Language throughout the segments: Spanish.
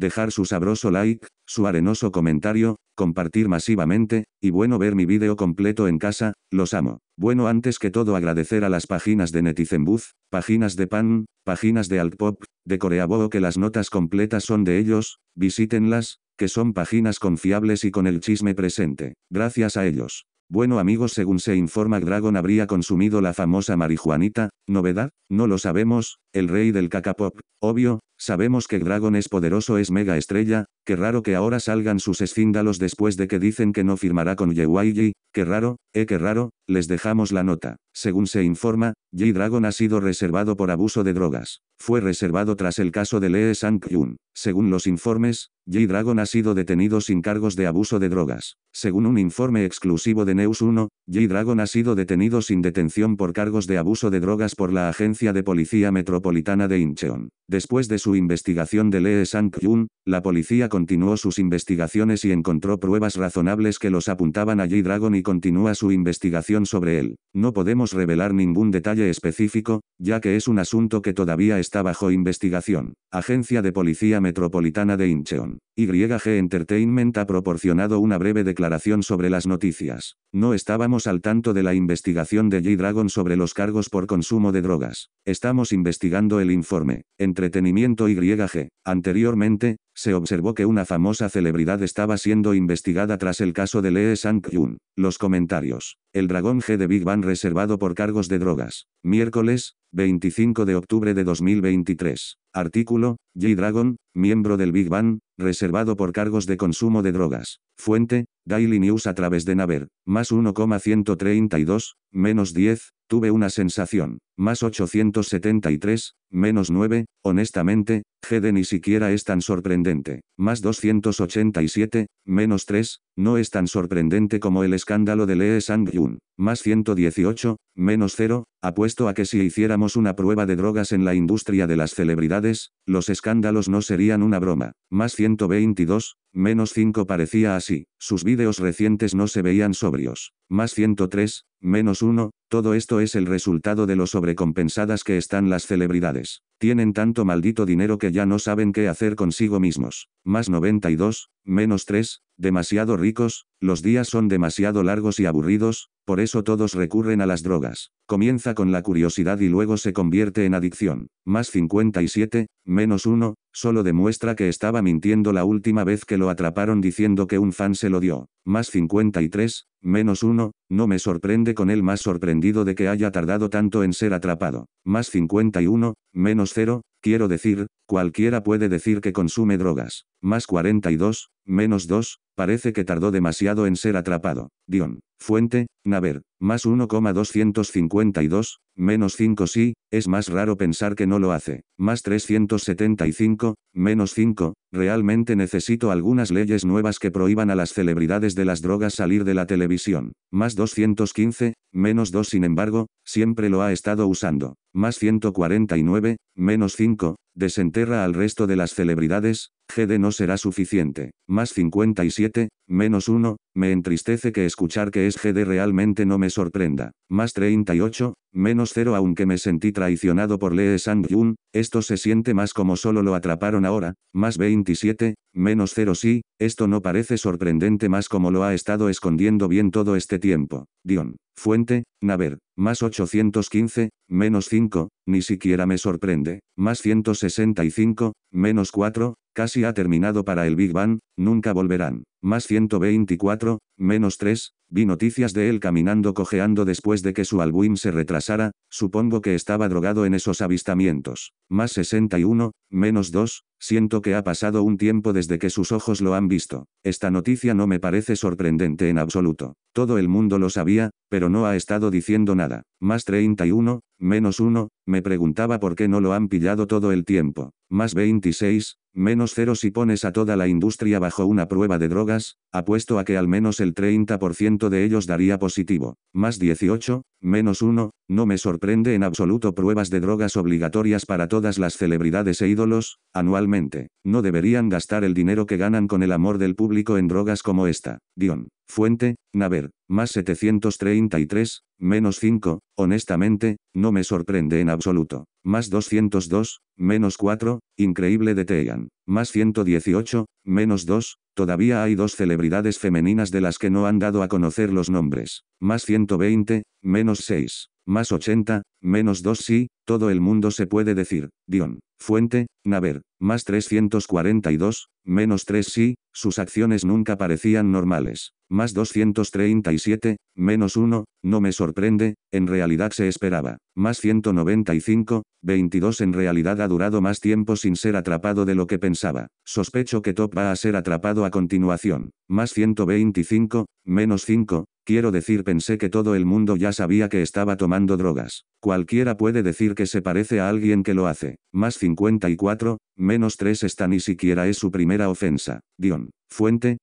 dejar su sabroso like, su arenoso comentario, compartir masivamente, y bueno ver mi vídeo completo en casa, los amo. Bueno antes que todo agradecer a las páginas de Netizenbuz, páginas de Pan, páginas de Altpop, de Coreaboo que las notas completas son de ellos, visítenlas, que son páginas confiables y con el chisme presente. Gracias a ellos. Bueno amigos, según se informa Dragon habría consumido la famosa marijuanita, novedad, no lo sabemos, el rey del cacapop, obvio, Sabemos que Dragon es poderoso, es mega estrella, Qué raro que ahora salgan sus escíndalos después de que dicen que no firmará con Yi, Qué raro, eh qué raro, les dejamos la nota. Según se informa, J-Dragon ha sido reservado por abuso de drogas. Fue reservado tras el caso de Lee Sang-kyun. Según los informes, J. Dragon ha sido detenido sin cargos de abuso de drogas. Según un informe exclusivo de News 1, J. Dragon ha sido detenido sin detención por cargos de abuso de drogas por la Agencia de Policía Metropolitana de Incheon. Después de su investigación de Lee Sang-kyun, la policía continuó sus investigaciones y encontró pruebas razonables que los apuntaban a J. Dragon y continúa su investigación sobre él. No podemos revelar ningún detalle específico, ya que es un asunto que todavía está bajo investigación. Agencia de Policía Metropolitana de Incheon. YG Entertainment ha proporcionado una breve declaración sobre las noticias. No estábamos al tanto de la investigación de g dragon sobre los cargos por consumo de drogas. Estamos investigando el informe. Entretenimiento YG. Anteriormente, se observó que una famosa celebridad estaba siendo investigada tras el caso de Lee Sang-kyun. Los comentarios. El dragón G de Big Bang reservado por cargos de drogas. Miércoles, 25 de octubre de 2023. Artículo, g dragon miembro del Big Bang, reservado por cargos de consumo de drogas. Fuente, Daily News a través de Naver, más 1,132, menos 10, tuve una sensación más 873, menos 9, honestamente, GD ni siquiera es tan sorprendente, más 287, menos 3, no es tan sorprendente como el escándalo de Lee Sang-yun, más 118, menos 0, apuesto a que si hiciéramos una prueba de drogas en la industria de las celebridades, los escándalos no serían una broma, más 122, menos 5 parecía así, sus vídeos recientes no se veían sobrios, más 103, menos 1, todo esto es el resultado de los sobre recompensadas que están las celebridades. Tienen tanto maldito dinero que ya no saben qué hacer consigo mismos. Más 92, menos 3, demasiado ricos, los días son demasiado largos y aburridos, por eso todos recurren a las drogas. Comienza con la curiosidad y luego se convierte en adicción. Más 57, menos 1, solo demuestra que estaba mintiendo la última vez que lo atraparon diciendo que un fan se lo dio. Más 53, menos 1, no me sorprende con él más sorprendido de que haya tardado tanto en ser atrapado. Más 51, menos 0, quiero decir, cualquiera puede decir que consume drogas. Más 42, menos 2, Parece que tardó demasiado en ser atrapado. Dion. Fuente, Naver. Más 1,252, menos 5 sí, es más raro pensar que no lo hace. Más 375, menos 5, realmente necesito algunas leyes nuevas que prohíban a las celebridades de las drogas salir de la televisión. Más 215, menos 2 sin embargo, siempre lo ha estado usando. Más 149, menos 5, desenterra al resto de las celebridades, GD no será suficiente. Más 57, menos 1, me entristece que escuchar que es GD realmente no me sorprenda. Más 38, menos 0 aunque me sentí traicionado por Lee sang esto se siente más como solo lo atraparon ahora. Más 27, menos 0 sí, esto no parece sorprendente más como lo ha estado escondiendo bien todo este tiempo. Dion. Fuente, Naver, más 815, menos 5, ni siquiera me sorprende, más 165, menos 4, Casi ha terminado para el Big Bang, nunca volverán. Más 124, menos 3, vi noticias de él caminando cojeando después de que su álbum se retrasara, supongo que estaba drogado en esos avistamientos. Más 61, menos 2, siento que ha pasado un tiempo desde que sus ojos lo han visto. Esta noticia no me parece sorprendente en absoluto. Todo el mundo lo sabía, pero no ha estado diciendo nada. Más 31, menos 1, me preguntaba por qué no lo han pillado todo el tiempo, más 26, menos 0 si pones a toda la industria bajo una prueba de drogas, apuesto a que al menos el 30% de ellos daría positivo, más 18, Menos uno, no me sorprende en absoluto pruebas de drogas obligatorias para todas las celebridades e ídolos, anualmente. No deberían gastar el dinero que ganan con el amor del público en drogas como esta. Dion. Fuente, Naver, más 733, menos 5, honestamente, no me sorprende en absoluto. Más 202, menos 4, increíble de Teyan, Más 118, menos 2, todavía hay dos celebridades femeninas de las que no han dado a conocer los nombres. Más 120, menos 6. Más 80, menos 2 sí, todo el mundo se puede decir. Dion. Fuente, Naver. Más 342, menos 3 sí, sus acciones nunca parecían normales más 237, menos 1, no me sorprende, en realidad se esperaba, más 195, 22 en realidad ha durado más tiempo sin ser atrapado de lo que pensaba, sospecho que Top va a ser atrapado a continuación, más 125, menos 5, Quiero decir, pensé que todo el mundo ya sabía que estaba tomando drogas. Cualquiera puede decir que se parece a alguien que lo hace. Más 54, menos 3 esta ni siquiera es su primera ofensa. Dion. Fuente,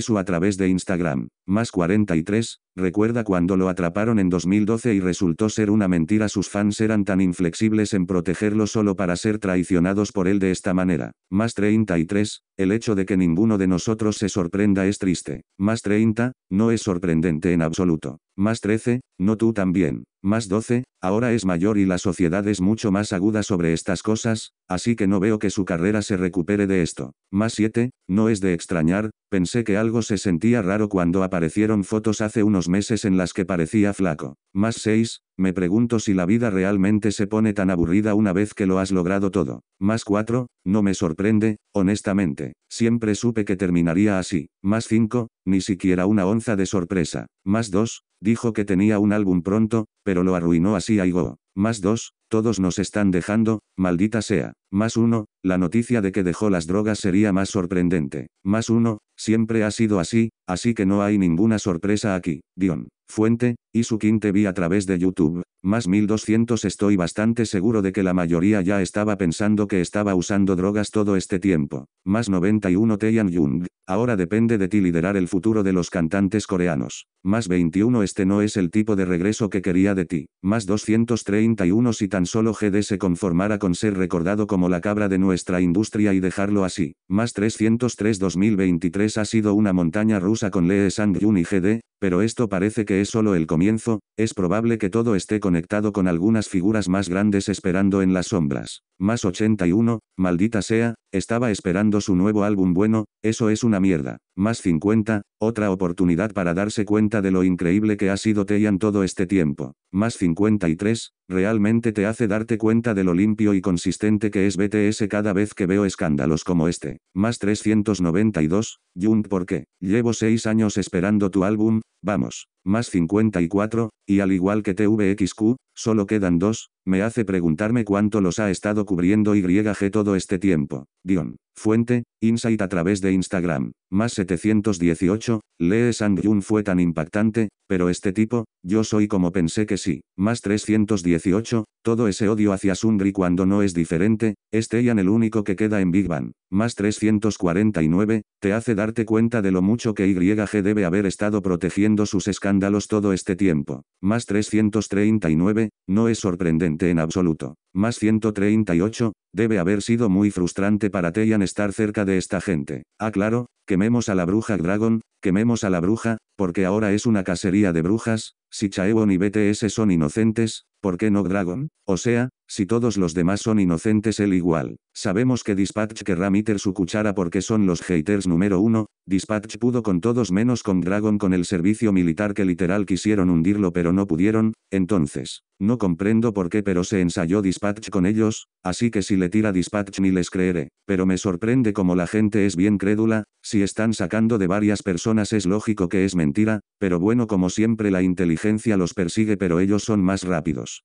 su a través de Instagram. Más 43, recuerda cuando lo atraparon en 2012 y resultó ser una mentira sus fans eran tan inflexibles en protegerlo solo para ser traicionados por él de esta manera. Más 33, el hecho de que ninguno de nosotros se sorprenda es triste. Más 30, no es sorprendente en absoluto. Más 13, no tú también. Más 12, ahora es mayor y la sociedad es mucho más aguda sobre estas cosas, así que no veo que su carrera se recupere de esto. Más 7, no es de extrañar, Pensé que algo se sentía raro cuando aparecieron fotos hace unos meses en las que parecía flaco. Más 6, me pregunto si la vida realmente se pone tan aburrida una vez que lo has logrado todo. Más 4, no me sorprende, honestamente. Siempre supe que terminaría así. Más 5, ni siquiera una onza de sorpresa. Más 2, dijo que tenía un álbum pronto, pero lo arruinó así a más dos, todos nos están dejando, maldita sea. Más uno, la noticia de que dejó las drogas sería más sorprendente. Más uno, siempre ha sido así, así que no hay ninguna sorpresa aquí. Dion, Fuente, su Quinte vi a través de YouTube más 1200 estoy bastante seguro de que la mayoría ya estaba pensando que estaba usando drogas todo este tiempo. Más 91 Yan Jung, ahora depende de ti liderar el futuro de los cantantes coreanos. Más 21 este no es el tipo de regreso que quería de ti. Más 231 si tan solo GD se conformara con ser recordado como la cabra de nuestra industria y dejarlo así. Más 303 2023 ha sido una montaña rusa con Lee Sang-yun y GD, pero esto parece que es solo el comienzo, es probable que todo esté conectado con algunas figuras más grandes esperando en las sombras. Más 81, maldita sea, estaba esperando su nuevo álbum bueno, eso es una mierda. Más 50, otra oportunidad para darse cuenta de lo increíble que ha sido Teyan todo este tiempo. Más 53, realmente te hace darte cuenta de lo limpio y consistente que es BTS cada vez que veo escándalos como este. Más 392, Jung ¿por qué? Llevo 6 años esperando tu álbum, vamos. Más 54, y al igual que TVXQ, solo quedan dos, me hace preguntarme cuánto los ha estado cubriendo YG todo este tiempo. Dion. Fuente, Insight a través de Instagram, más 718, Lee sang fue tan impactante, pero este tipo, yo soy como pensé que sí, más 318, todo ese odio hacia Sungri cuando no es diferente, este Yan el único que queda en Big Bang, más 349, te hace darte cuenta de lo mucho que YG debe haber estado protegiendo sus escándalos todo este tiempo, más 339, no es sorprendente en absoluto. Más 138, debe haber sido muy frustrante para Teian estar cerca de esta gente. Ah claro, quememos a la bruja Dragon, quememos a la bruja, porque ahora es una cacería de brujas, si Chaewon y BTS son inocentes, ¿por qué no Dragon? O sea, si todos los demás son inocentes él igual. Sabemos que Dispatch querrá meter su cuchara porque son los haters número uno, Dispatch pudo con todos menos con Dragon con el servicio militar que literal quisieron hundirlo pero no pudieron, entonces, no comprendo por qué pero se ensayó Dispatch con ellos, así que si le tira Dispatch ni les creeré, pero me sorprende como la gente es bien crédula, si están sacando de varias personas es lógico que es mentira, pero bueno como siempre la inteligencia los persigue pero ellos son más rápidos.